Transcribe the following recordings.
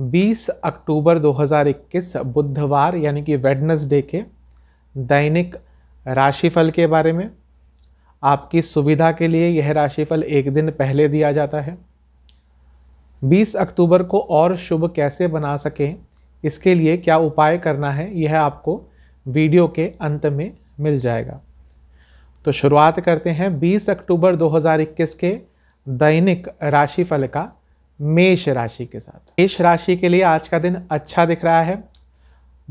20 अक्टूबर 2021 बुधवार यानी कि वेडनसडे के दैनिक राशिफल के बारे में आपकी सुविधा के लिए यह राशिफल एक दिन पहले दिया जाता है 20 अक्टूबर को और शुभ कैसे बना सकें इसके लिए क्या उपाय करना है यह आपको वीडियो के अंत में मिल जाएगा तो शुरुआत करते हैं 20 अक्टूबर 2021 के दैनिक राशिफल का मेष राशि के साथ मेष राशि के लिए आज का दिन अच्छा दिख रहा है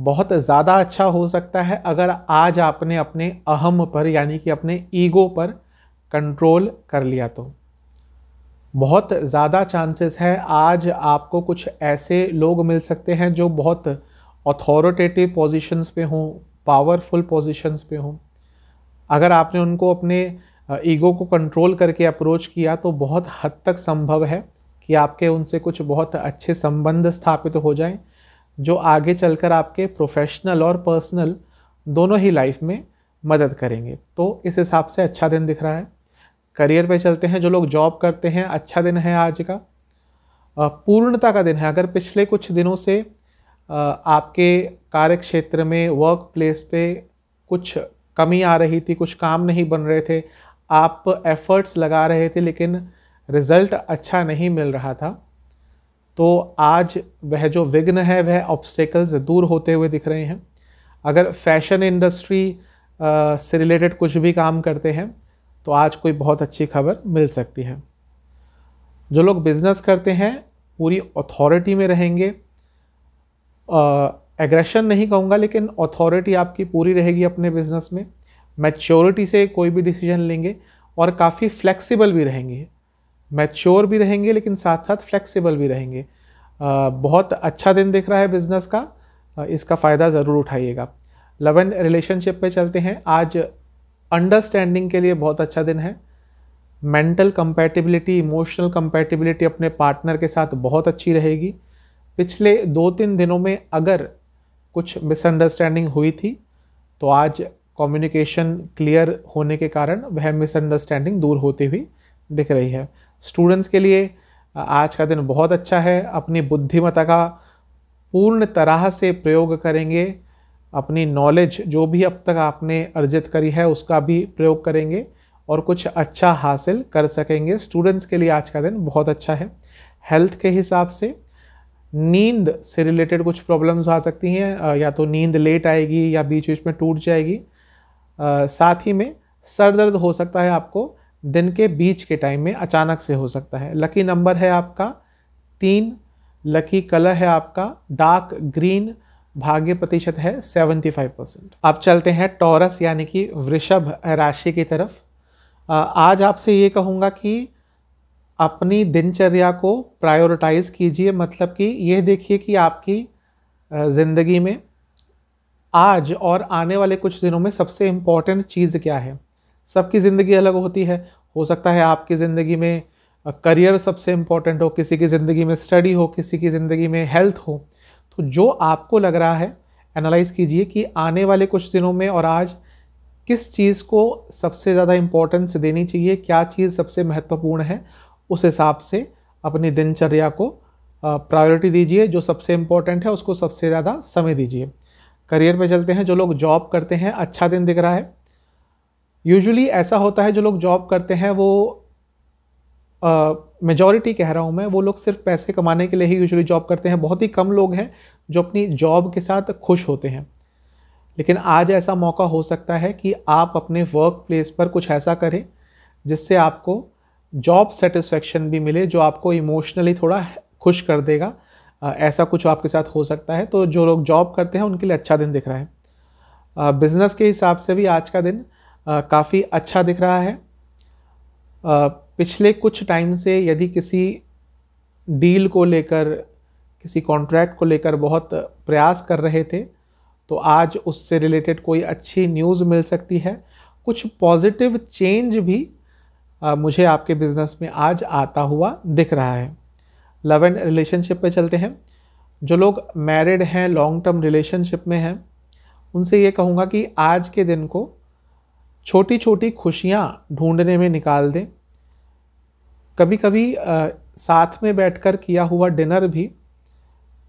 बहुत ज़्यादा अच्छा हो सकता है अगर आज आपने अपने अहम पर यानी कि अपने ईगो पर कंट्रोल कर लिया तो बहुत ज़्यादा चांसेस है आज आपको कुछ ऐसे लोग मिल सकते हैं जो बहुत अथॉरिटेटिव पोजीशंस पे हों पावरफुल पोजीशंस पे हों अगर आपने उनको अपने ईगो को कंट्रोल करके अप्रोच किया तो बहुत हद तक संभव है कि आपके उनसे कुछ बहुत अच्छे संबंध स्थापित हो जाएं जो आगे चलकर आपके प्रोफेशनल और पर्सनल दोनों ही लाइफ में मदद करेंगे तो इस हिसाब से अच्छा दिन दिख रहा है करियर पे चलते हैं जो लोग जॉब करते हैं अच्छा दिन है आज का पूर्णता का दिन है अगर पिछले कुछ दिनों से आपके कार्य क्षेत्र में वर्क प्लेस पे कुछ कमी आ रही थी कुछ काम नहीं बन रहे थे आप एफर्ट्स लगा रहे थे लेकिन रिज़ल्ट अच्छा नहीं मिल रहा था तो आज वह जो विघ्न है वह ऑब्स्टेकल्स दूर होते हुए दिख रहे हैं अगर फैशन इंडस्ट्री से रिलेटेड कुछ भी काम करते हैं तो आज कोई बहुत अच्छी खबर मिल सकती है जो लोग बिज़नेस करते हैं पूरी अथॉरिटी में रहेंगे एग्रेशन नहीं कहूँगा लेकिन अथॉरिटी आपकी पूरी रहेगी अपने बिज़नेस में मैच्योरिटी से कोई भी डिसीजन लेंगे और काफ़ी फ्लेक्सिबल भी रहेंगे मैच्योर भी रहेंगे लेकिन साथ साथ फ्लेक्सिबल भी रहेंगे बहुत अच्छा दिन दिख रहा है बिजनेस का इसका फ़ायदा ज़रूर उठाइएगा लव एंड रिलेशनशिप पे चलते हैं आज अंडरस्टैंडिंग के लिए बहुत अच्छा दिन है मेंटल कंपैटिबिलिटी इमोशनल कंपैटिबिलिटी अपने पार्टनर के साथ बहुत अच्छी रहेगी पिछले दो तीन दिनों में अगर कुछ मिसअंडरस्टैंडिंग हुई थी तो आज कम्युनिकेशन क्लियर होने के कारण वह मिसअंडरस्टैंडिंग दूर होती हुई दिख रही है स्टूडेंट्स के लिए आज का दिन बहुत अच्छा है अपनी बुद्धिमता का पूर्ण तरह से प्रयोग करेंगे अपनी नॉलेज जो भी अब तक आपने अर्जित करी है उसका भी प्रयोग करेंगे और कुछ अच्छा हासिल कर सकेंगे स्टूडेंट्स के लिए आज का दिन बहुत अच्छा है हेल्थ के हिसाब से नींद से रिलेटेड कुछ प्रॉब्लम्स आ सकती हैं या तो नींद लेट आएगी या बीच बीच में टूट जाएगी साथ ही में सर दर्द हो सकता है आपको दिन के बीच के टाइम में अचानक से हो सकता है लकी नंबर है आपका तीन लकी कलर है आपका डार्क ग्रीन भाग्य प्रतिशत है 75 परसेंट अब चलते हैं टॉरस यानी कि वृषभ राशि की तरफ आज आपसे ये कहूँगा कि अपनी दिनचर्या को प्रायोरिटाइज़ कीजिए मतलब कि यह देखिए कि आपकी ज़िंदगी में आज और आने वाले कुछ दिनों में सबसे इम्पॉर्टेंट चीज़ क्या है सबकी ज़िंदगी अलग होती है हो सकता है आपकी ज़िंदगी में करियर सबसे इम्पॉर्टेंट हो किसी की ज़िंदगी में स्टडी हो किसी की ज़िंदगी में हेल्थ हो तो जो आपको लग रहा है एनालाइज़ कीजिए कि आने वाले कुछ दिनों में और आज किस चीज़ को सबसे ज़्यादा इम्पोर्टेंस देनी चाहिए क्या चीज़ सबसे महत्वपूर्ण है उस हिसाब से अपनी दिनचर्या को प्रायोरिटी दीजिए जो सबसे इम्पोर्टेंट है उसको सबसे ज़्यादा समय दीजिए करियर पे चलते हैं जो लोग जॉब करते हैं अच्छा दिन दिख रहा है यूजुअली ऐसा होता है जो लोग जॉब करते हैं वो मेजॉरिटी uh, कह रहा हूँ मैं वो लोग सिर्फ पैसे कमाने के लिए ही यूजुअली जॉब करते हैं बहुत ही कम लोग हैं जो अपनी जॉब के साथ खुश होते हैं लेकिन आज ऐसा मौका हो सकता है कि आप अपने वर्क प्लेस पर कुछ ऐसा करें जिससे आपको जॉब सेटिस्फेक्शन भी मिले जो आपको इमोशनली थोड़ा खुश कर देगा ऐसा कुछ आपके साथ हो सकता है तो जो लोग जॉब करते हैं उनके लिए अच्छा दिन दिख रहा है बिज़नेस के हिसाब से भी आज का दिन काफ़ी अच्छा दिख रहा है पिछले कुछ टाइम से यदि किसी डील को लेकर किसी कॉन्ट्रैक्ट को लेकर बहुत प्रयास कर रहे थे तो आज उससे रिलेटेड कोई अच्छी न्यूज़ मिल सकती है कुछ पॉजिटिव चेंज भी आ, मुझे आपके बिज़नेस में आज आता हुआ दिख रहा है लव एंड रिलेशनशिप पे चलते हैं जो लोग मैरिड हैं लॉन्ग टर्म रिलेशनशिप में हैं उनसे ये कहूँगा कि आज के दिन को छोटी छोटी खुशियाँ ढूंढने में निकाल दें कभी कभी आ, साथ में बैठकर किया हुआ डिनर भी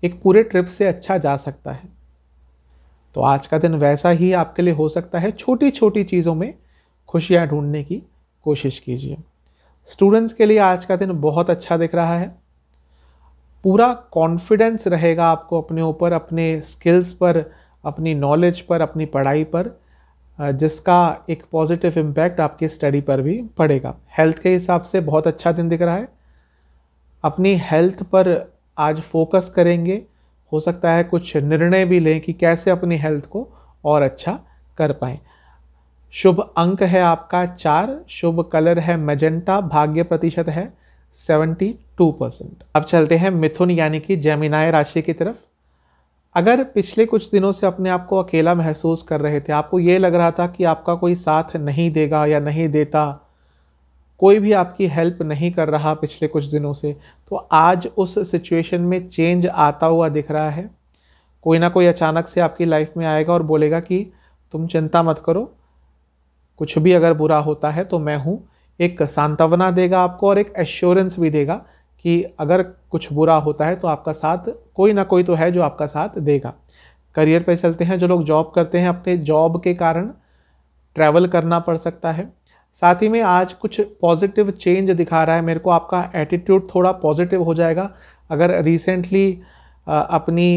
एक पूरे ट्रिप से अच्छा जा सकता है तो आज का दिन वैसा ही आपके लिए हो सकता है छोटी छोटी चीज़ों में खुशियाँ ढूंढने की कोशिश कीजिए स्टूडेंट्स के लिए आज का दिन बहुत अच्छा दिख रहा है पूरा कॉन्फिडेंस रहेगा आपको अपने ऊपर अपने स्किल्स पर अपनी नॉलेज पर अपनी पढ़ाई पर जिसका एक पॉजिटिव इम्पैक्ट आपकी स्टडी पर भी पड़ेगा हेल्थ के हिसाब से बहुत अच्छा दिन दिख रहा है अपनी हेल्थ पर आज फोकस करेंगे हो सकता है कुछ निर्णय भी लें कि कैसे अपनी हेल्थ को और अच्छा कर पाएँ शुभ अंक है आपका चार शुभ कलर है मैजेंटा भाग्य प्रतिशत है सेवेंटी टू परसेंट अब चलते हैं मिथुन यानी कि जेमिनाय राशि की तरफ अगर पिछले कुछ दिनों से अपने आप को अकेला महसूस कर रहे थे आपको ये लग रहा था कि आपका कोई साथ नहीं देगा या नहीं देता कोई भी आपकी हेल्प नहीं कर रहा पिछले कुछ दिनों से तो आज उस सिचुएशन में चेंज आता हुआ दिख रहा है कोई ना कोई अचानक से आपकी लाइफ में आएगा और बोलेगा कि तुम चिंता मत करो कुछ भी अगर बुरा होता है तो मैं हूँ एक सांत्वना देगा आपको और एक एश्योरेंस भी देगा कि अगर कुछ बुरा होता है तो आपका साथ कोई ना कोई तो है जो आपका साथ देगा करियर पे चलते हैं जो लोग जॉब करते हैं अपने जॉब के कारण ट्रैवल करना पड़ सकता है साथ ही में आज कुछ पॉजिटिव चेंज दिखा रहा है मेरे को आपका एटीट्यूड थोड़ा पॉजिटिव हो जाएगा अगर रिसेंटली अपनी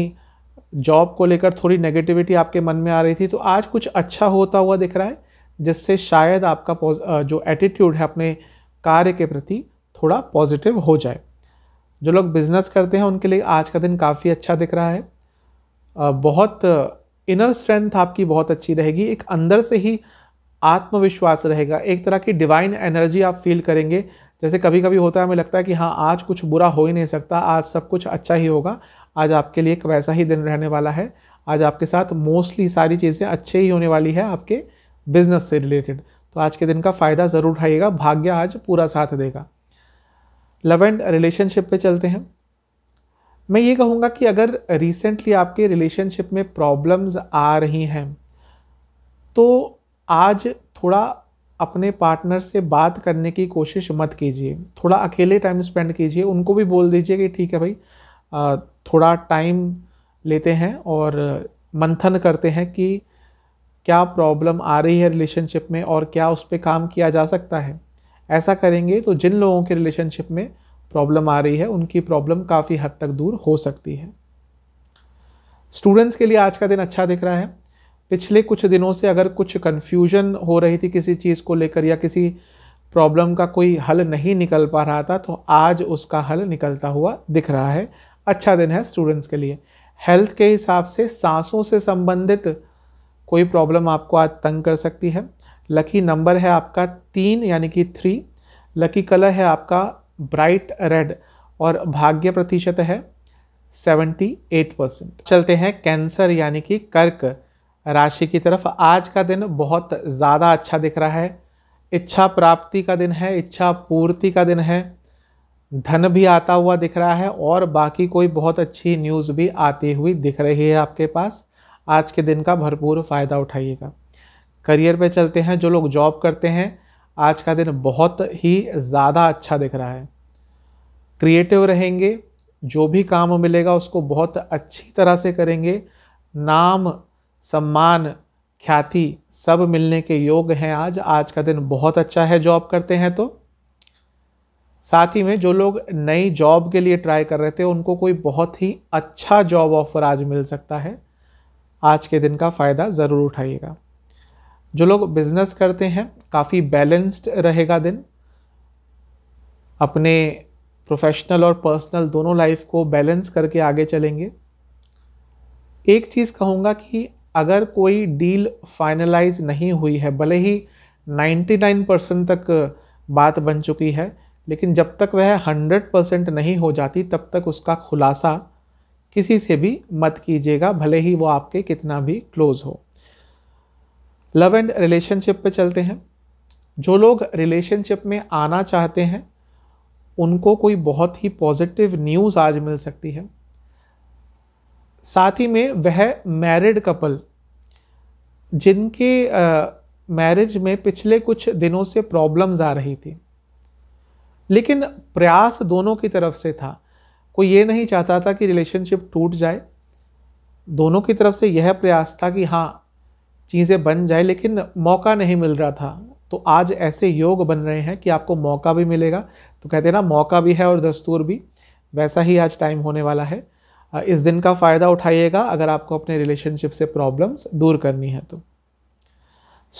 जॉब को लेकर थोड़ी नेगेटिविटी आपके मन में आ रही थी तो आज कुछ अच्छा होता हुआ दिख रहा है जिससे शायद आपका जो एटीट्यूड है अपने कार्य के प्रति थोड़ा पॉजिटिव हो जाए जो लोग बिज़नेस करते हैं उनके लिए आज का दिन काफ़ी अच्छा दिख रहा है बहुत इनर स्ट्रेंथ आपकी बहुत अच्छी रहेगी एक अंदर से ही आत्मविश्वास रहेगा एक तरह की डिवाइन एनर्जी आप फील करेंगे जैसे कभी कभी होता है हमें लगता है कि हाँ आज कुछ बुरा हो ही नहीं सकता आज सब कुछ अच्छा ही होगा आज आपके लिए एक वैसा ही दिन रहने वाला है आज आपके साथ मोस्टली सारी चीज़ें अच्छे ही होने वाली है आपके बिजनेस से रिलेटेड तो आज के दिन का फ़ायदा ज़रूर उठाइएगा भाग्य आज पूरा साथ देगा लव एंड रिलेशनशिप पे चलते हैं मैं ये कहूँगा कि अगर रिसेंटली आपके रिलेशनशिप में प्रॉब्लम्स आ रही हैं तो आज थोड़ा अपने पार्टनर से बात करने की कोशिश मत कीजिए थोड़ा अकेले टाइम स्पेंड कीजिए उनको भी बोल दीजिए कि ठीक है भाई थोड़ा टाइम लेते हैं और मंथन करते हैं कि क्या प्रॉब्लम आ रही है रिलेशनशिप में और क्या उस पर काम किया जा सकता है ऐसा करेंगे तो जिन लोगों के रिलेशनशिप में प्रॉब्लम आ रही है उनकी प्रॉब्लम काफ़ी हद तक दूर हो सकती है स्टूडेंट्स के लिए आज का दिन अच्छा दिख रहा है पिछले कुछ दिनों से अगर कुछ कन्फ्यूजन हो रही थी किसी चीज़ को लेकर या किसी प्रॉब्लम का कोई हल नहीं निकल पा रहा था तो आज उसका हल निकलता हुआ दिख रहा है अच्छा दिन है स्टूडेंट्स के लिए हेल्थ के हिसाब से सांसों से संबंधित कोई प्रॉब्लम आपको आज तंग कर सकती है लकी नंबर है आपका तीन यानी कि थ्री लकी कलर है आपका ब्राइट रेड और भाग्य प्रतिशत है सेवेंटी एट परसेंट चलते हैं कैंसर यानी कि कर्क राशि की तरफ आज का दिन बहुत ज़्यादा अच्छा दिख रहा है इच्छा प्राप्ति का दिन है इच्छा पूर्ति का दिन है धन भी आता हुआ दिख रहा है और बाकी कोई बहुत अच्छी न्यूज़ भी आती हुई दिख रही है आपके पास आज के दिन का भरपूर फ़ायदा उठाइएगा करियर पे चलते हैं जो लोग जॉब करते हैं आज का दिन बहुत ही ज़्यादा अच्छा दिख रहा है क्रिएटिव रहेंगे जो भी काम मिलेगा उसको बहुत अच्छी तरह से करेंगे नाम सम्मान ख्याति सब मिलने के योग हैं आज आज का दिन बहुत अच्छा है जॉब करते हैं तो साथ ही में जो लोग नई जॉब के लिए ट्राई कर रहे थे उनको कोई बहुत ही अच्छा जॉब ऑफर आज मिल सकता है आज के दिन का फ़ायदा ज़रूर उठाइएगा जो लोग बिजनेस करते हैं काफ़ी बैलेंस्ड रहेगा दिन अपने प्रोफेशनल और पर्सनल दोनों लाइफ को बैलेंस करके आगे चलेंगे एक चीज़ कहूँगा कि अगर कोई डील फाइनलाइज नहीं हुई है भले ही 99 परसेंट तक बात बन चुकी है लेकिन जब तक वह 100 परसेंट नहीं हो जाती तब तक उसका खुलासा किसी से भी मत कीजिएगा भले ही वो आपके कितना भी क्लोज़ हो लव एंड रिलेशनशिप पे चलते हैं जो लोग रिलेशनशिप में आना चाहते हैं उनको कोई बहुत ही पॉजिटिव न्यूज़ आज मिल सकती है साथ ही में वह मैरिड कपल जिनके मैरिज में पिछले कुछ दिनों से प्रॉब्लम्स आ रही थी लेकिन प्रयास दोनों की तरफ से था कोई ये नहीं चाहता था कि रिलेशनशिप टूट जाए दोनों की तरफ से यह प्रयास था कि हाँ चीज़ें बन जाए लेकिन मौका नहीं मिल रहा था तो आज ऐसे योग बन रहे हैं कि आपको मौका भी मिलेगा तो कहते हैं ना मौका भी है और दस्तूर भी वैसा ही आज टाइम होने वाला है इस दिन का फ़ायदा उठाइएगा अगर आपको अपने रिलेशनशिप से प्रॉब्लम्स दूर करनी है तो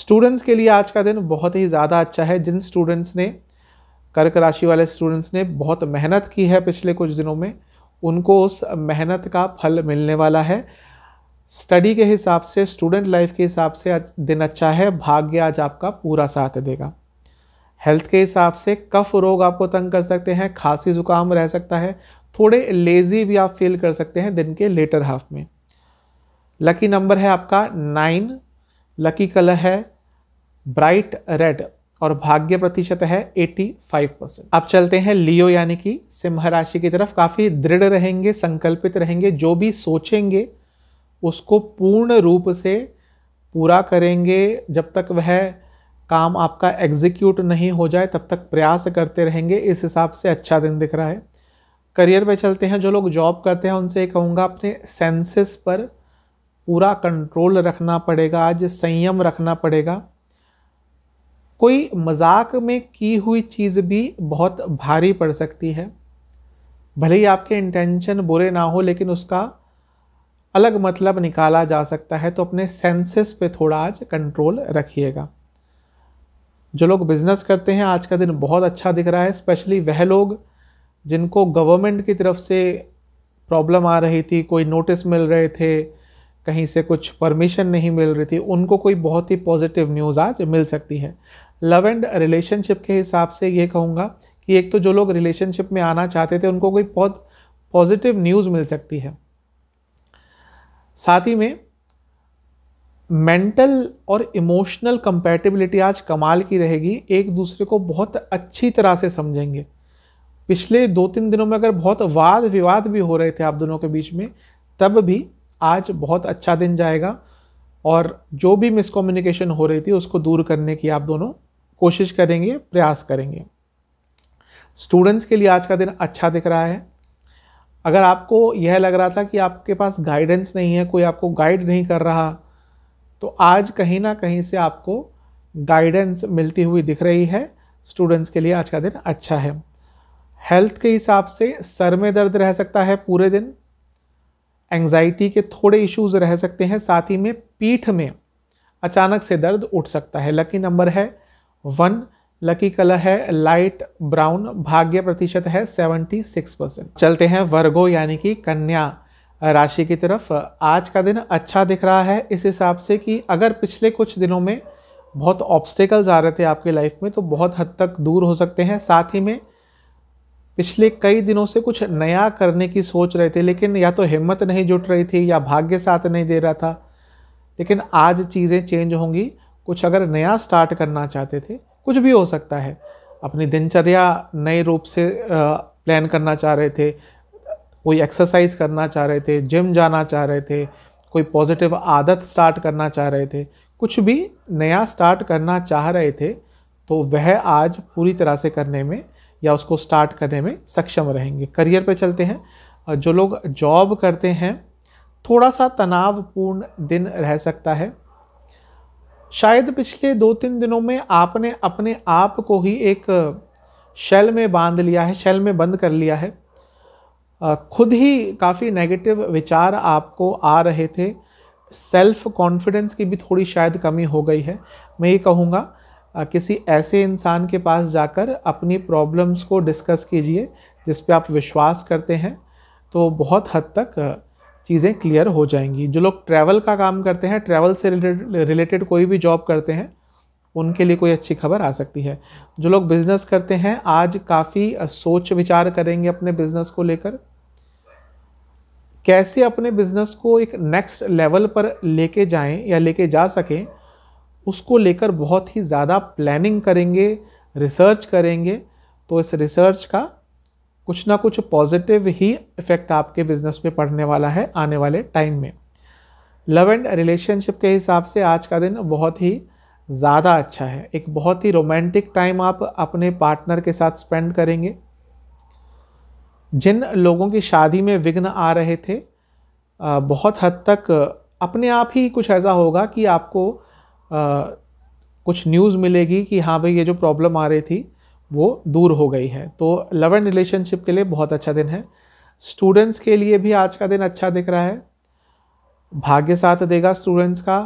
स्टूडेंट्स के लिए आज का दिन बहुत ही ज़्यादा अच्छा है जिन स्टूडेंट्स ने कर्क राशि वाले स्टूडेंट्स ने बहुत मेहनत की है पिछले कुछ दिनों में उनको उस मेहनत का फल मिलने वाला है स्टडी के हिसाब से स्टूडेंट लाइफ के हिसाब से दिन अच्छा है भाग्य आज आपका पूरा साथ देगा हेल्थ के हिसाब से कफ रोग आपको तंग कर सकते हैं खांसी जुकाम रह सकता है थोड़े लेज़ी भी आप फील कर सकते हैं दिन के लेटर हाफ में लकी नंबर है आपका नाइन लकी कलर है ब्राइट रेड और भाग्य प्रतिशत है 85 परसेंट अब चलते हैं लियो यानी कि सिंह राशि की तरफ काफ़ी दृढ़ रहेंगे संकल्पित रहेंगे जो भी सोचेंगे उसको पूर्ण रूप से पूरा करेंगे जब तक वह काम आपका एग्जीक्यूट नहीं हो जाए तब तक प्रयास करते रहेंगे इस हिसाब से अच्छा दिन दिख रहा है करियर पे चलते हैं जो लोग जॉब करते हैं उनसे ये कहूँगा अपने सेंसेस पर पूरा कंट्रोल रखना पड़ेगा आज संयम रखना पड़ेगा कोई मजाक में की हुई चीज़ भी बहुत भारी पड़ सकती है भले ही आपके इंटेंशन बुरे ना हो लेकिन उसका अलग मतलब निकाला जा सकता है तो अपने सेंसेस पे थोड़ा आज कंट्रोल रखिएगा जो लोग बिज़नेस करते हैं आज का दिन बहुत अच्छा दिख रहा है स्पेशली वह लोग जिनको गवर्नमेंट की तरफ से प्रॉब्लम आ रही थी कोई नोटिस मिल रहे थे कहीं से कुछ परमिशन नहीं मिल रही थी उनको कोई बहुत ही पॉजिटिव न्यूज़ आज मिल सकती है लव एंड रिलेशनशिप के हिसाब से ये कहूँगा कि एक तो जो लोग रिलेशनशिप में आना चाहते थे उनको कोई बहुत पॉजिटिव न्यूज़ मिल सकती है साथ ही में मेंटल और इमोशनल कंपैटिबिलिटी आज कमाल की रहेगी एक दूसरे को बहुत अच्छी तरह से समझेंगे पिछले दो तीन दिनों में अगर बहुत वाद विवाद भी हो रहे थे आप दोनों के बीच में तब भी आज बहुत अच्छा दिन जाएगा और जो भी मिसकम्युनिकेशन हो रही थी उसको दूर करने की आप दोनों कोशिश करेंगे प्रयास करेंगे स्टूडेंट्स के लिए आज का दिन अच्छा दिख रहा है अगर आपको यह लग रहा था कि आपके पास गाइडेंस नहीं है कोई आपको गाइड नहीं कर रहा तो आज कहीं ना कहीं से आपको गाइडेंस मिलती हुई दिख रही है स्टूडेंट्स के लिए आज का दिन अच्छा है हेल्थ के हिसाब से सर में दर्द रह सकता है पूरे दिन एंजाइटी के थोड़े इश्यूज रह सकते हैं साथ ही में पीठ में अचानक से दर्द उठ सकता है लकी नंबर है वन लकी कलर है लाइट ब्राउन भाग्य प्रतिशत है 76 परसेंट चलते हैं वर्गो यानी कि कन्या राशि की तरफ आज का दिन अच्छा दिख रहा है इस हिसाब से कि अगर पिछले कुछ दिनों में बहुत ऑब्स्टेकल्स आ रहे थे आपके लाइफ में तो बहुत हद तक दूर हो सकते हैं साथ ही में पिछले कई दिनों से कुछ नया करने की सोच रहे थे लेकिन या तो हिम्मत नहीं जुट रही थी या भाग्य साथ नहीं दे रहा था लेकिन आज चीज़ें चेंज होंगी कुछ अगर नया स्टार्ट करना चाहते थे कुछ भी हो सकता है अपनी दिनचर्या नए रूप से प्लान करना चाह रहे थे कोई एक्सरसाइज करना चाह रहे थे जिम जाना चाह रहे थे कोई पॉजिटिव आदत स्टार्ट करना चाह रहे थे कुछ भी नया स्टार्ट करना चाह रहे थे तो वह आज पूरी तरह से करने में या उसको स्टार्ट करने में सक्षम रहेंगे करियर पे चलते हैं जो लोग जॉब करते हैं थोड़ा सा तनावपूर्ण दिन रह सकता है शायद पिछले दो तीन दिनों में आपने अपने आप को ही एक शेल में बांध लिया है शेल में बंद कर लिया है खुद ही काफ़ी नेगेटिव विचार आपको आ रहे थे सेल्फ कॉन्फिडेंस की भी थोड़ी शायद कमी हो गई है मैं ये कहूँगा किसी ऐसे इंसान के पास जाकर अपनी प्रॉब्लम्स को डिस्कस कीजिए जिस पे आप विश्वास करते हैं तो बहुत हद तक चीज़ें क्लियर हो जाएंगी जो लोग ट्रैवल का काम करते हैं ट्रैवल से रिलेटेड कोई भी जॉब करते हैं उनके लिए कोई अच्छी खबर आ सकती है जो लोग बिज़नेस करते हैं आज काफ़ी सोच विचार करेंगे अपने बिज़नेस को लेकर कैसे अपने बिज़नेस को एक नेक्स्ट लेवल पर लेके जाएं या लेके जा सकें उसको लेकर बहुत ही ज़्यादा प्लानिंग करेंगे रिसर्च करेंगे तो इस रिसर्च का कुछ ना कुछ पॉजिटिव ही इफ़ेक्ट आपके बिज़नेस पे पड़ने वाला है आने वाले टाइम में लव एंड रिलेशनशिप के हिसाब से आज का दिन बहुत ही ज़्यादा अच्छा है एक बहुत ही रोमांटिक टाइम आप अपने पार्टनर के साथ स्पेंड करेंगे जिन लोगों की शादी में विघ्न आ रहे थे बहुत हद तक अपने आप ही कुछ ऐसा होगा कि आपको आ, कुछ न्यूज़ मिलेगी कि हाँ भाई ये जो प्रॉब्लम आ रही थी वो दूर हो गई है तो लव एंड रिलेशनशिप के लिए बहुत अच्छा दिन है स्टूडेंट्स के लिए भी आज का दिन अच्छा दिख रहा है भाग्य साथ देगा स्टूडेंट्स का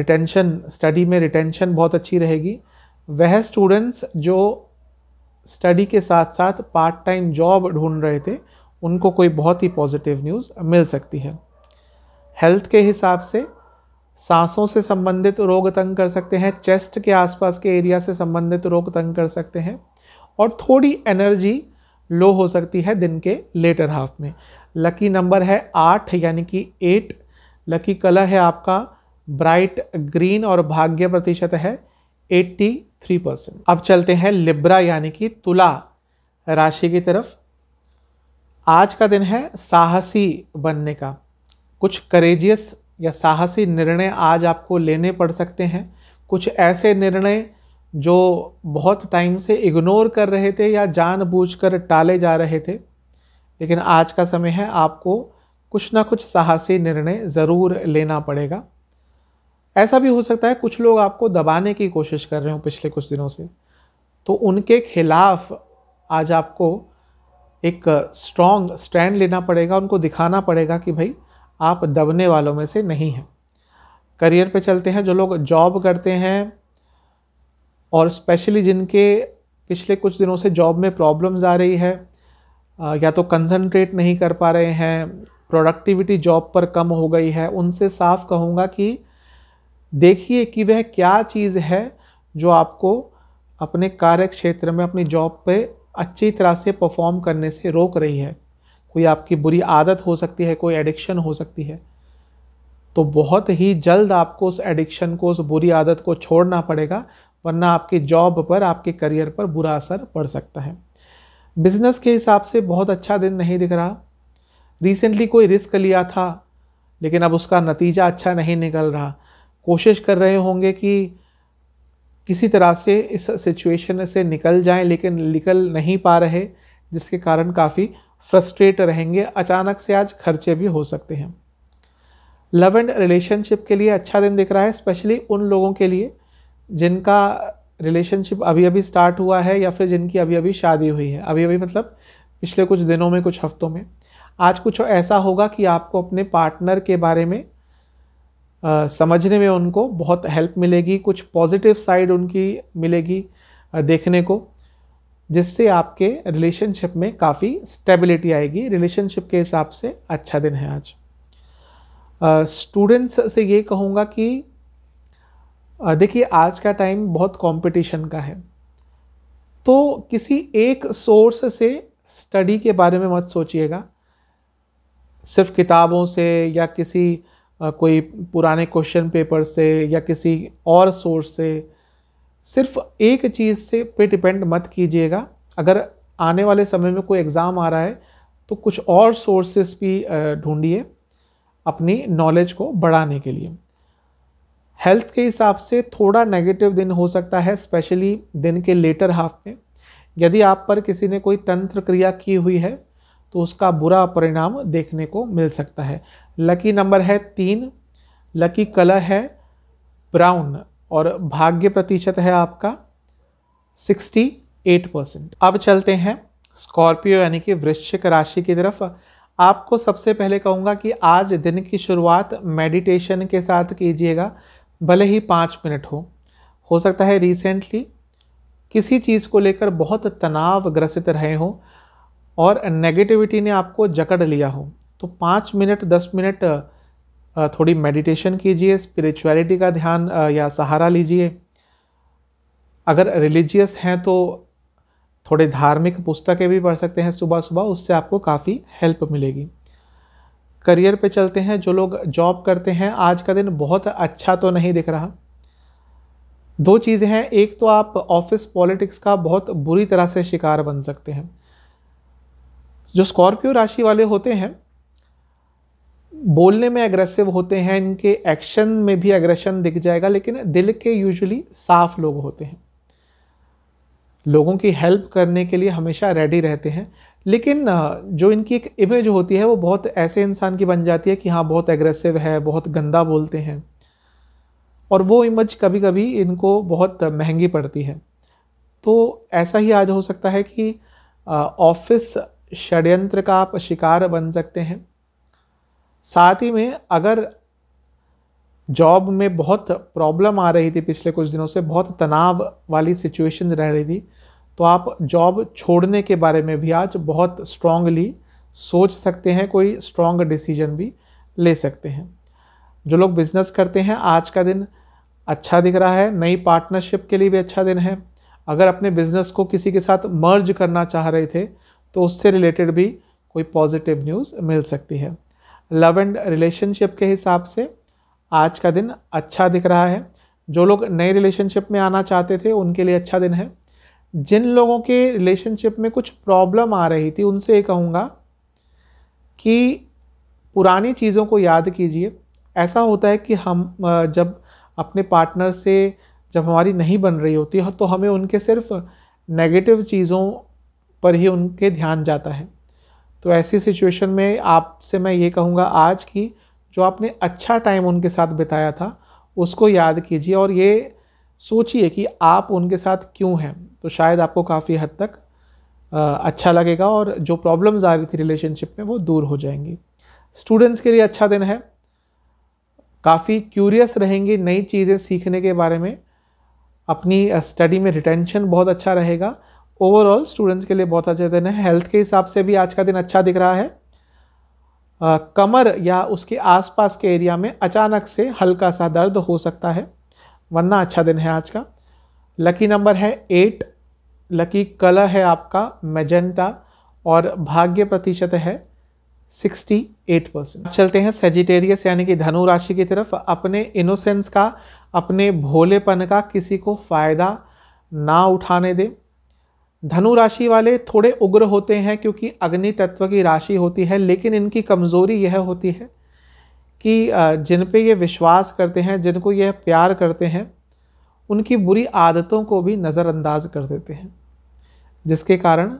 रिटेंशन स्टडी में रिटेंशन बहुत अच्छी रहेगी वह स्टूडेंट्स जो स्टडी के साथ साथ पार्ट टाइम जॉब ढूंढ रहे थे उनको कोई बहुत ही पॉजिटिव न्यूज़ मिल सकती है हेल्थ के हिसाब से सांसों से संबंधित रोग तंग कर सकते हैं चेस्ट के आसपास के एरिया से संबंधित रोग तंग कर सकते हैं और थोड़ी एनर्जी लो हो सकती है दिन के लेटर हाफ में लकी नंबर है आठ यानी कि एट लकी कलर है आपका ब्राइट ग्रीन और भाग्य प्रतिशत है एट्टी थ्री परसेंट अब चलते हैं लिब्रा यानी कि तुला राशि की तरफ आज का दिन है साहसी बनने का कुछ करेजियस या साहसी निर्णय आज आपको लेने पड़ सकते हैं कुछ ऐसे निर्णय जो बहुत टाइम से इग्नोर कर रहे थे या जानबूझकर टाले जा रहे थे लेकिन आज का समय है आपको कुछ ना कुछ साहसी निर्णय ज़रूर लेना पड़ेगा ऐसा भी हो सकता है कुछ लोग आपको दबाने की कोशिश कर रहे हो पिछले कुछ दिनों से तो उनके खिलाफ आज आपको एक स्ट्रॉन्ग स्टैंड लेना पड़ेगा उनको दिखाना पड़ेगा कि भाई आप दबने वालों में से नहीं हैं करियर पे चलते हैं जो लोग जॉब करते हैं और स्पेशली जिनके पिछले कुछ दिनों से जॉब में प्रॉब्लम्स आ रही है या तो कंसंट्रेट नहीं कर पा रहे हैं प्रोडक्टिविटी जॉब पर कम हो गई है उनसे साफ कहूँगा कि देखिए कि वह क्या चीज़ है जो आपको अपने कार्य क्षेत्र में अपनी जॉब पे अच्छी तरह से परफॉर्म करने से रोक रही है कोई आपकी बुरी आदत हो सकती है कोई एडिक्शन हो सकती है तो बहुत ही जल्द आपको उस एडिक्शन को उस बुरी आदत को छोड़ना पड़ेगा वरना आपके जॉब पर आपके करियर पर बुरा असर पड़ सकता है बिजनेस के हिसाब से बहुत अच्छा दिन नहीं दिख रहा रिसेंटली कोई रिस्क लिया था लेकिन अब उसका नतीजा अच्छा नहीं निकल रहा कोशिश कर रहे होंगे कि किसी तरह से इस सिचुएशन से निकल जाएं लेकिन निकल नहीं पा रहे जिसके कारण काफ़ी फ्रस्ट्रेट रहेंगे अचानक से आज खर्चे भी हो सकते हैं लव एंड रिलेशनशिप के लिए अच्छा दिन दिख रहा है स्पेशली उन लोगों के लिए जिनका रिलेशनशिप अभी अभी स्टार्ट हुआ है या फिर जिनकी अभी अभी शादी हुई है अभी अभी मतलब पिछले कुछ दिनों में कुछ हफ्तों में आज कुछ ऐसा होगा कि आपको अपने पार्टनर के बारे में आ, समझने में उनको बहुत हेल्प मिलेगी कुछ पॉजिटिव साइड उनकी मिलेगी आ, देखने को जिससे आपके रिलेशनशिप में काफ़ी स्टेबिलिटी आएगी रिलेशनशिप के हिसाब से अच्छा दिन है आज स्टूडेंट्स uh, से ये कहूँगा कि uh, देखिए आज का टाइम बहुत कंपटीशन का है तो किसी एक सोर्स से स्टडी के बारे में मत सोचिएगा सिर्फ किताबों से या किसी uh, कोई पुराने क्वेश्चन पेपर से या किसी और सोर्स से सिर्फ एक चीज़ से पे डिपेंड मत कीजिएगा अगर आने वाले समय में कोई एग्ज़ाम आ रहा है तो कुछ और सोर्सेस भी ढूंढिए अपनी नॉलेज को बढ़ाने के लिए हेल्थ के हिसाब से थोड़ा नेगेटिव दिन हो सकता है स्पेशली दिन के लेटर हाफ में यदि आप पर किसी ने कोई तंत्र क्रिया की हुई है तो उसका बुरा परिणाम देखने को मिल सकता है लकी नंबर है तीन लकी कलर है ब्राउन और भाग्य प्रतिशत है आपका 68 परसेंट अब चलते हैं स्कॉर्पियो यानी कि वृश्चिक राशि की तरफ आपको सबसे पहले कहूँगा कि आज दिन की शुरुआत मेडिटेशन के साथ कीजिएगा भले ही पाँच मिनट हो हो सकता है रिसेंटली किसी चीज़ को लेकर बहुत तनाव ग्रसित रहे हों और नेगेटिविटी ने आपको जकड़ लिया हो तो पाँच मिनट दस मिनट थोड़ी मेडिटेशन कीजिए स्पिरिचुअलिटी का ध्यान या सहारा लीजिए अगर रिलीजियस हैं तो थोड़े धार्मिक पुस्तकें भी पढ़ सकते हैं सुबह सुबह उससे आपको काफ़ी हेल्प मिलेगी करियर पे चलते हैं जो लोग जॉब करते हैं आज का दिन बहुत अच्छा तो नहीं दिख रहा दो चीज़ें हैं एक तो आप ऑफिस पॉलिटिक्स का बहुत बुरी तरह से शिकार बन सकते हैं जो स्कॉर्पियो राशि वाले होते हैं बोलने में एग्रेसिव होते हैं इनके एक्शन में भी एग्रेशन दिख जाएगा लेकिन दिल के यूजुअली साफ लोग होते हैं लोगों की हेल्प करने के लिए हमेशा रेडी रहते हैं लेकिन जो इनकी एक इमेज होती है वो बहुत ऐसे इंसान की बन जाती है कि हाँ बहुत एग्रेसिव है बहुत गंदा बोलते हैं और वो इमेज कभी कभी इनको बहुत महंगी पड़ती है तो ऐसा ही आज हो सकता है कि ऑफिस षड्यंत्र का आप शिकार बन सकते हैं साथ ही में अगर जॉब में बहुत प्रॉब्लम आ रही थी पिछले कुछ दिनों से बहुत तनाव वाली सिचुएशन रह रही थी तो आप जॉब छोड़ने के बारे में भी आज बहुत स्ट्रांगली सोच सकते हैं कोई स्ट्रांग डिसीजन भी ले सकते हैं जो लोग बिज़नेस करते हैं आज का दिन अच्छा दिख रहा है नई पार्टनरशिप के लिए भी अच्छा दिन है अगर अपने बिज़नेस को किसी के साथ मर्ज करना चाह रहे थे तो उससे रिलेटेड भी कोई पॉजिटिव न्यूज़ मिल सकती है लव एंड रिलेशनशिप के हिसाब से आज का दिन अच्छा दिख रहा है जो लोग नए रिलेशनशिप में आना चाहते थे उनके लिए अच्छा दिन है जिन लोगों के रिलेशनशिप में कुछ प्रॉब्लम आ रही थी उनसे ये कहूँगा कि पुरानी चीज़ों को याद कीजिए ऐसा होता है कि हम जब अपने पार्टनर से जब हमारी नहीं बन रही होती है तो हमें उनके सिर्फ नेगेटिव चीज़ों पर ही उनके ध्यान जाता है तो ऐसी सिचुएशन में आपसे मैं ये कहूँगा आज की जो आपने अच्छा टाइम उनके साथ बिताया था उसको याद कीजिए और ये सोचिए कि आप उनके साथ क्यों हैं तो शायद आपको काफ़ी हद तक अच्छा लगेगा और जो प्रॉब्लम्स आ रही थी रिलेशनशिप में वो दूर हो जाएंगी स्टूडेंट्स के लिए अच्छा दिन है काफ़ी क्यूरियस रहेंगे नई चीज़ें सीखने के बारे में अपनी स्टडी में रिटेंशन बहुत अच्छा रहेगा ओवरऑल स्टूडेंट्स के लिए बहुत अच्छा दिन है हेल्थ के हिसाब से भी आज का दिन अच्छा दिख रहा है आ, कमर या उसके आसपास के एरिया में अचानक से हल्का सा दर्द हो सकता है वरना अच्छा दिन है आज का लकी नंबर है एट लकी कलर है आपका मेजेंटा और भाग्य प्रतिशत है 68 परसेंट चलते हैं सेजिटेरियस यानी कि धनु राशि की तरफ अपने इनोसेंस का अपने भोलेपन का किसी को फ़ायदा ना उठाने दें धनु राशि वाले थोड़े उग्र होते हैं क्योंकि अग्नि तत्व की राशि होती है लेकिन इनकी कमज़ोरी यह होती है कि जिन पे ये विश्वास करते हैं जिनको यह प्यार करते हैं उनकी बुरी आदतों को भी नज़रअंदाज कर देते हैं जिसके कारण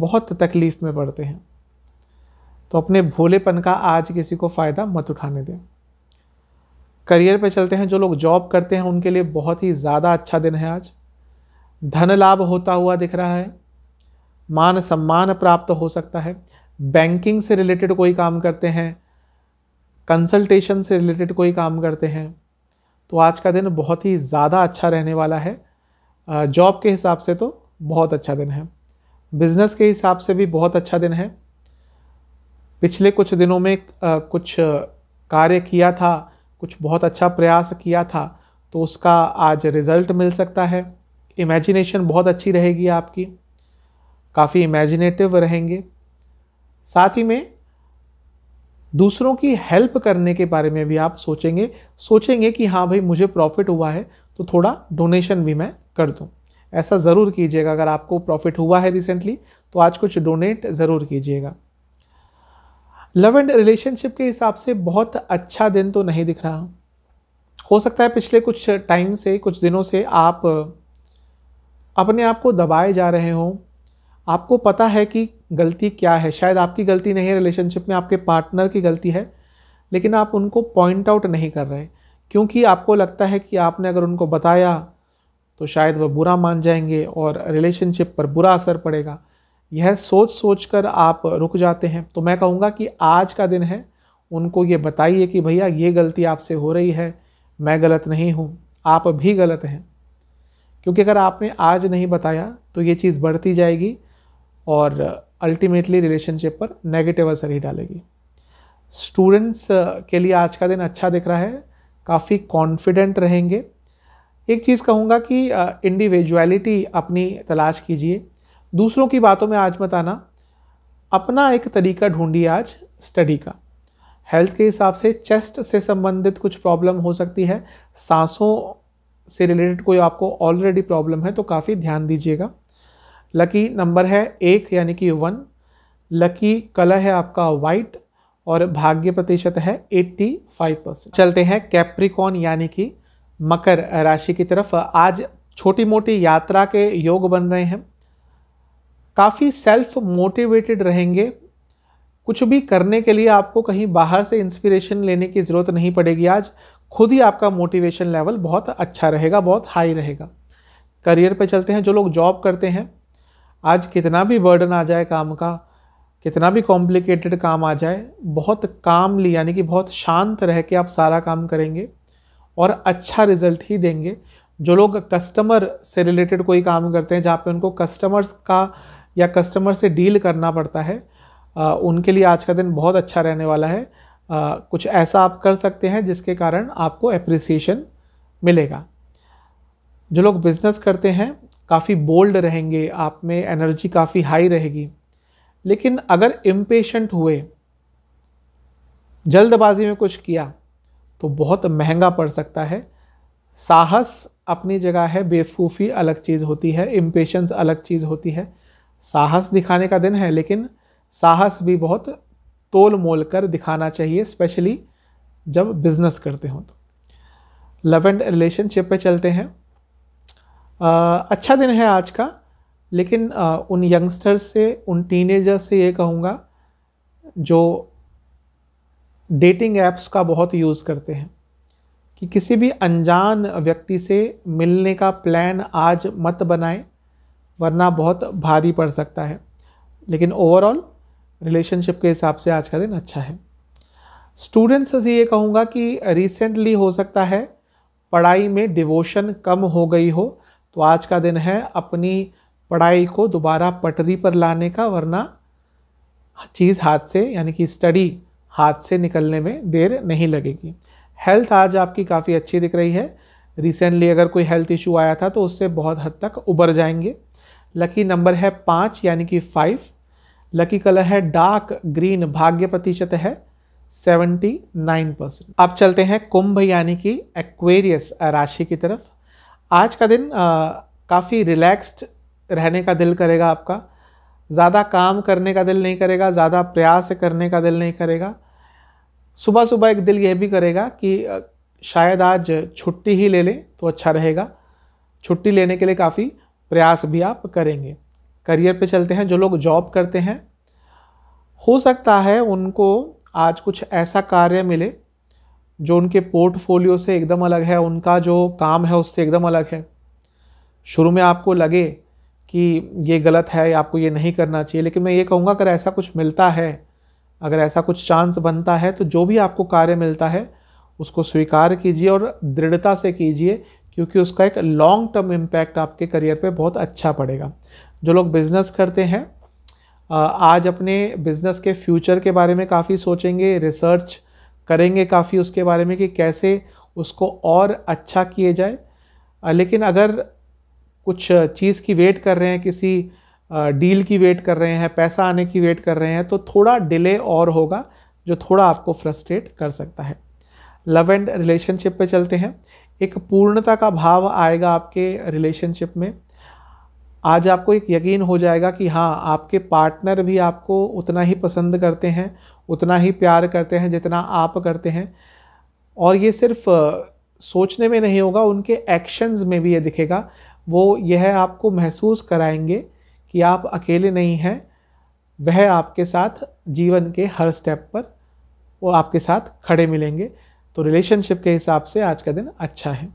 बहुत तकलीफ़ में पड़ते हैं तो अपने भोलेपन का आज किसी को फ़ायदा मत उठाने दें करियर पे चलते हैं जो लोग जॉब करते हैं उनके लिए बहुत ही ज़्यादा अच्छा दिन है आज धन लाभ होता हुआ दिख रहा है मान सम्मान प्राप्त हो सकता है बैंकिंग से रिलेटेड कोई काम करते हैं कंसल्टेशन से रिलेटेड कोई काम करते हैं तो आज का दिन बहुत ही ज़्यादा अच्छा रहने वाला है जॉब के हिसाब से तो बहुत अच्छा दिन है बिज़नेस के हिसाब से भी बहुत अच्छा दिन है पिछले कुछ दिनों में कुछ कार्य किया था कुछ बहुत अच्छा प्रयास किया था तो उसका आज रिज़ल्ट मिल सकता है इमेजिनेशन बहुत अच्छी रहेगी आपकी काफ़ी इमेजिनेटिव रहेंगे साथ ही में दूसरों की हेल्प करने के बारे में भी आप सोचेंगे सोचेंगे कि हाँ भाई मुझे प्रॉफिट हुआ है तो थोड़ा डोनेशन भी मैं कर दूँ ऐसा ज़रूर कीजिएगा अगर आपको प्रॉफिट हुआ है रिसेंटली तो आज कुछ डोनेट ज़रूर कीजिएगा लव एंड रिलेशनशिप के हिसाब से बहुत अच्छा दिन तो नहीं दिख रहा हो सकता है पिछले कुछ टाइम से कुछ दिनों से आप अपने आप को दबाए जा रहे हों आपको पता है कि गलती क्या है शायद आपकी गलती नहीं है रिलेशनशिप में आपके पार्टनर की गलती है लेकिन आप उनको पॉइंट आउट नहीं कर रहे क्योंकि आपको लगता है कि आपने अगर उनको बताया तो शायद वह बुरा मान जाएंगे और रिलेशनशिप पर बुरा असर पड़ेगा यह सोच सोच कर आप रुक जाते हैं तो मैं कहूँगा कि आज का दिन है उनको ये बताइए कि भैया ये गलती आपसे हो रही है मैं गलत नहीं हूँ आप भी गलत हैं क्योंकि अगर आपने आज नहीं बताया तो ये चीज़ बढ़ती जाएगी और अल्टीमेटली रिलेशनशिप पर नेगेटिव असर ही डालेगी स्टूडेंट्स uh, के लिए आज का दिन अच्छा दिख रहा है काफ़ी कॉन्फिडेंट रहेंगे एक चीज़ कहूँगा कि इंडिविजुअलिटी uh, अपनी तलाश कीजिए दूसरों की बातों में आज मत आना अपना एक तरीका ढूंढिए आज स्टडी का हेल्थ के हिसाब से चेस्ट से संबंधित कुछ प्रॉब्लम हो सकती है सांसों से रिलेटेड कोई आपको ऑलरेडी प्रॉब्लम है तो काफ़ी ध्यान दीजिएगा लकी नंबर है एक यानी कि वन लकी कलर है आपका वाइट और भाग्य प्रतिशत है 85 परसेंट चलते हैं कैप्रिकॉन यानी कि मकर राशि की तरफ आज छोटी मोटी यात्रा के योग बन रहे हैं काफ़ी सेल्फ मोटिवेटेड रहेंगे कुछ भी करने के लिए आपको कहीं बाहर से इंस्पिरेशन लेने की ज़रूरत नहीं पड़ेगी आज खुद ही आपका मोटिवेशन लेवल बहुत अच्छा रहेगा बहुत हाई रहेगा करियर पे चलते हैं जो लोग जॉब करते हैं आज कितना भी बर्डन आ जाए काम का कितना भी कॉम्प्लिकेटेड काम आ जाए बहुत कामली यानी कि बहुत शांत रह के आप सारा काम करेंगे और अच्छा रिजल्ट ही देंगे जो लोग कस्टमर से रिलेटेड कोई काम करते हैं जहाँ पे उनको कस्टमर्स का या कस्टमर से डील करना पड़ता है उनके लिए आज का दिन बहुत अच्छा रहने वाला है आ, कुछ ऐसा आप कर सकते हैं जिसके कारण आपको एप्रिसिएशन मिलेगा जो लोग बिज़नेस करते हैं काफ़ी बोल्ड रहेंगे आप में एनर्जी काफ़ी हाई रहेगी लेकिन अगर इम्पेशेंट हुए जल्दबाजी में कुछ किया तो बहुत महंगा पड़ सकता है साहस अपनी जगह है बेवकूफ़ी अलग चीज़ होती है इम्पेशंस अलग चीज़ होती है साहस दिखाने का दिन है लेकिन साहस भी बहुत तोल मोल कर दिखाना चाहिए स्पेशली जब बिज़नेस करते हों तो लव एंड रिलेशनशिप पे चलते हैं आ, अच्छा दिन है आज का लेकिन आ, उन यंगस्टर्स से उन टीनेजर्स से ये कहूँगा जो डेटिंग ऐप्स का बहुत यूज़ करते हैं कि किसी भी अनजान व्यक्ति से मिलने का प्लान आज मत बनाएं वरना बहुत भारी पड़ सकता है लेकिन ओवरऑल रिलेशनशिप के हिसाब से आज का दिन अच्छा है स्टूडेंट्स से ये कहूँगा कि रिसेंटली हो सकता है पढ़ाई में डिवोशन कम हो गई हो तो आज का दिन है अपनी पढ़ाई को दोबारा पटरी पर लाने का वरना चीज़ हाथ से यानी कि स्टडी हाथ से निकलने में देर नहीं लगेगी हेल्थ आज आपकी काफ़ी अच्छी दिख रही है रिसेंटली अगर कोई हेल्थ इशू आया था तो उससे बहुत हद तक उबर जाएंगे लकी नंबर है पाँच यानी कि फाइव लकी कलर है डार्क ग्रीन भाग्य प्रतिशत है 79 परसेंट अब चलते हैं कुंभ यानी कि एक्वेरियस राशि की तरफ आज का दिन काफ़ी रिलैक्स्ड रहने का दिल करेगा आपका ज़्यादा काम करने का दिल नहीं करेगा ज़्यादा प्रयास करने का दिल नहीं करेगा सुबह सुबह एक दिल यह भी करेगा कि शायद आज छुट्टी ही ले लें तो अच्छा रहेगा छुट्टी लेने के लिए काफ़ी प्रयास भी आप करेंगे करियर पे चलते हैं जो लोग जॉब करते हैं हो सकता है उनको आज कुछ ऐसा कार्य मिले जो उनके पोर्टफोलियो से एकदम अलग है उनका जो काम है उससे एकदम अलग है शुरू में आपको लगे कि ये गलत है या आपको ये नहीं करना चाहिए लेकिन मैं ये कहूँगा अगर ऐसा कुछ मिलता है अगर ऐसा कुछ चांस बनता है तो जो भी आपको कार्य मिलता है उसको स्वीकार कीजिए और दृढ़ता से कीजिए क्योंकि उसका एक लॉन्ग टर्म इम्पैक्ट आपके करियर पे बहुत अच्छा पड़ेगा जो लोग बिज़नेस करते हैं आज अपने बिज़नेस के फ्यूचर के बारे में काफ़ी सोचेंगे रिसर्च करेंगे काफ़ी उसके बारे में कि कैसे उसको और अच्छा किए जाए लेकिन अगर कुछ चीज़ की वेट कर रहे हैं किसी डील की वेट कर रहे हैं पैसा आने की वेट कर रहे हैं तो थोड़ा डिले और होगा जो थोड़ा आपको फ्रस्ट्रेट कर सकता है लव एंड रिलेशनशिप पे चलते हैं एक पूर्णता का भाव आएगा आपके रिलेशनशिप में आज आपको एक यकीन हो जाएगा कि हाँ आपके पार्टनर भी आपको उतना ही पसंद करते हैं उतना ही प्यार करते हैं जितना आप करते हैं और ये सिर्फ सोचने में नहीं होगा उनके एक्शंस में भी ये दिखेगा वो यह आपको महसूस कराएंगे कि आप अकेले नहीं हैं वह आपके साथ जीवन के हर स्टेप पर वो आपके साथ खड़े मिलेंगे तो रिलेशनशिप के हिसाब से आज का दिन अच्छा है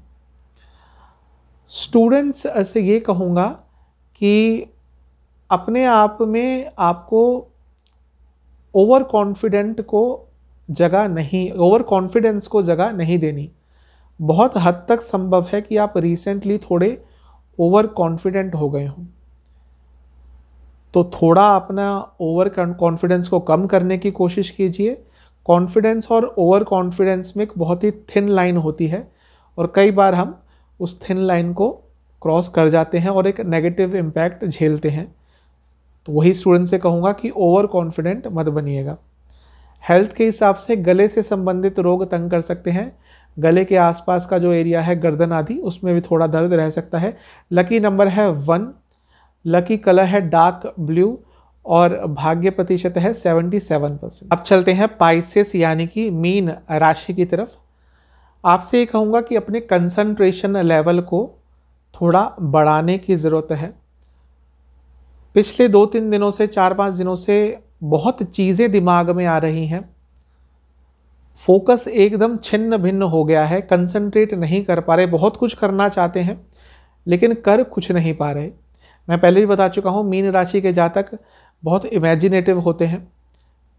स्टूडेंट्स से ये कहूँगा कि अपने आप में आपको ओवर कॉन्फिडेंट को जगह नहीं ओवर कॉन्फिडेंस को जगह नहीं देनी बहुत हद तक संभव है कि आप रिसेंटली थोड़े ओवर कॉन्फिडेंट हो गए हों तो थोड़ा अपना ओवर कॉन्फिडेंस को कम करने की कोशिश कीजिए कॉन्फिडेंस और ओवर कॉन्फिडेंस में एक बहुत ही थिन लाइन होती है और कई बार हम उस थिन लाइन को क्रॉस कर जाते हैं और एक नेगेटिव इम्पैक्ट झेलते हैं तो वही स्टूडेंट से कहूँगा कि ओवर कॉन्फिडेंट मत बनिएगा हेल्थ के हिसाब से गले से संबंधित रोग तंग कर सकते हैं गले के आसपास का जो एरिया है गर्दन आदि उसमें भी थोड़ा दर्द रह सकता है लकी नंबर है वन लकी कलर है डार्क ब्लू और भाग्य प्रतिशत है 77 परसेंट अब चलते हैं पाइसेस यानी कि मीन राशि की तरफ आपसे ये कहूँगा कि अपने कंसंट्रेशन लेवल को थोड़ा बढ़ाने की ज़रूरत है पिछले दो तीन दिनों से चार पाँच दिनों से बहुत चीज़ें दिमाग में आ रही हैं फोकस एकदम छिन्न भिन्न हो गया है कंसंट्रेट नहीं कर पा रहे बहुत कुछ करना चाहते हैं लेकिन कर कुछ नहीं पा रहे मैं पहले भी बता चुका हूँ मीन राशि के जातक बहुत इमेजिनेटिव होते हैं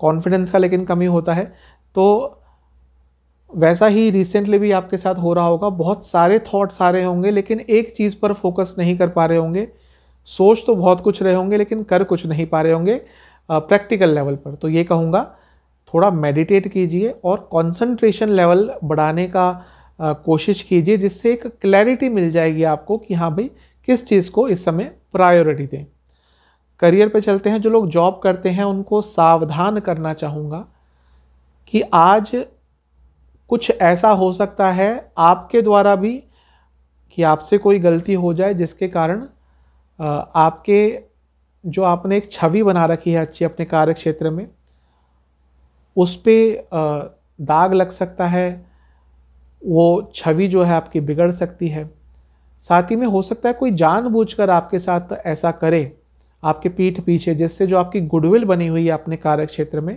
कॉन्फिडेंस का लेकिन कमी होता है तो वैसा ही रिसेंटली भी आपके साथ हो रहा होगा बहुत सारे थॉट्स आ रहे होंगे लेकिन एक चीज़ पर फोकस नहीं कर पा रहे होंगे सोच तो बहुत कुछ रहे होंगे लेकिन कर कुछ नहीं पा रहे होंगे प्रैक्टिकल लेवल पर तो ये कहूँगा थोड़ा मेडिटेट कीजिए और कंसंट्रेशन लेवल बढ़ाने का कोशिश कीजिए जिससे एक क्लैरिटी मिल जाएगी आपको कि हाँ भाई किस चीज़ को इस समय प्रायोरिटी दें करियर पे चलते हैं जो लोग जॉब करते हैं उनको सावधान करना चाहूँगा कि आज कुछ ऐसा हो सकता है आपके द्वारा भी कि आपसे कोई गलती हो जाए जिसके कारण आपके जो आपने एक छवि बना रखी है अच्छी अपने कार्य क्षेत्र में उस पर दाग लग सकता है वो छवि जो है आपकी बिगड़ सकती है साथ ही में हो सकता है कोई जानबूझकर आपके साथ ऐसा करे आपके पीठ पीछे जिससे जो आपकी गुडविल बनी हुई है अपने कार्य क्षेत्र में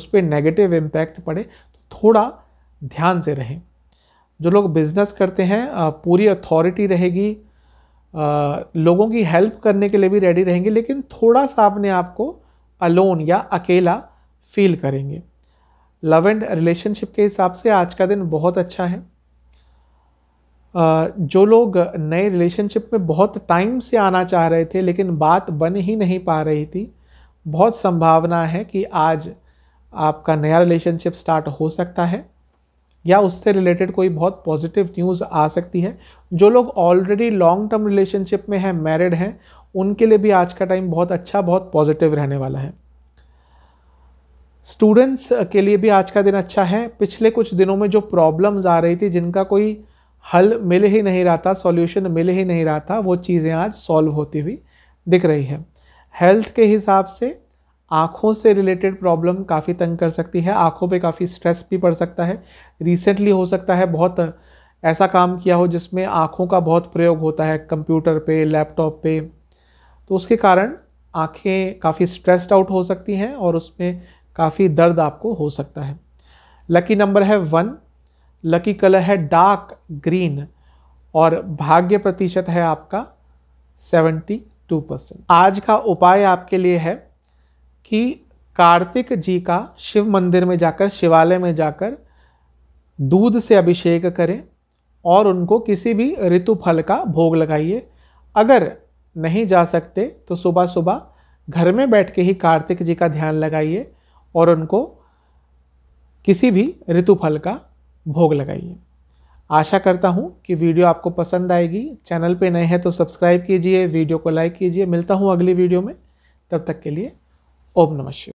उस पर नेगेटिव इम्पैक्ट पड़े तो थोड़ा ध्यान से रहें जो लोग बिज़नेस करते हैं पूरी अथॉरिटी रहेगी लोगों की हेल्प करने के लिए भी रेडी रहेंगे लेकिन थोड़ा सा अपने आप को अलोन या अकेला फील करेंगे लव एंड रिलेशनशिप के हिसाब से आज का दिन बहुत अच्छा है जो लोग नए रिलेशनशिप में बहुत टाइम से आना चाह रहे थे लेकिन बात बन ही नहीं पा रही थी बहुत संभावना है कि आज आपका नया रिलेशनशिप स्टार्ट हो सकता है या उससे रिलेटेड कोई बहुत पॉजिटिव न्यूज़ आ सकती है जो लोग ऑलरेडी लॉन्ग टर्म रिलेशनशिप में हैं मैरिड हैं उनके लिए भी आज का टाइम बहुत अच्छा बहुत पॉजिटिव रहने वाला है स्टूडेंट्स के लिए भी आज का दिन अच्छा है पिछले कुछ दिनों में जो प्रॉब्लम्स आ रही थी जिनका कोई हल मिल ही नहीं रहा था सॉल्यूशन मिल ही नहीं रहा था वो चीज़ें आज सॉल्व होती हुई दिख रही है हेल्थ के हिसाब से आँखों से रिलेटेड प्रॉब्लम काफ़ी तंग कर सकती है आँखों पे काफ़ी स्ट्रेस भी पड़ सकता है रिसेंटली हो सकता है बहुत ऐसा काम किया हो जिसमें आँखों का बहुत प्रयोग होता है कंप्यूटर पे लैपटॉप पे तो उसके कारण आँखें काफ़ी स्ट्रेस्ड आउट हो सकती हैं और उसमें काफ़ी दर्द आपको हो सकता है लकी नंबर है वन लकी कलर है डार्क ग्रीन और भाग्य प्रतिशत है आपका सेवेंटी टू परसेंट आज का उपाय आपके लिए है कि कार्तिक जी का शिव मंदिर में जाकर शिवालय में जाकर दूध से अभिषेक करें और उनको किसी भी ऋतु फल का भोग लगाइए अगर नहीं जा सकते तो सुबह सुबह घर में बैठ के ही कार्तिक जी का ध्यान लगाइए और उनको किसी भी ऋतु फल का भोग लगाइए आशा करता हूँ कि वीडियो आपको पसंद आएगी चैनल पे नए हैं तो सब्सक्राइब कीजिए वीडियो को लाइक कीजिए मिलता हूँ अगली वीडियो में तब तक के लिए ఓం నమ